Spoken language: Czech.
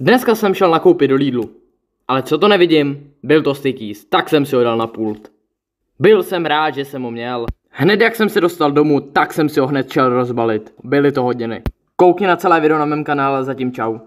Dneska jsem šel nakoupit do Lidlu. Ale co to nevidím, byl to Stickies, tak jsem si ho dal na pult. Byl jsem rád, že jsem ho měl. Hned jak jsem se dostal domů, tak jsem si ho hned šel rozbalit. Byly to hodiny. Koukni na celé video na mém kanále, zatím čau.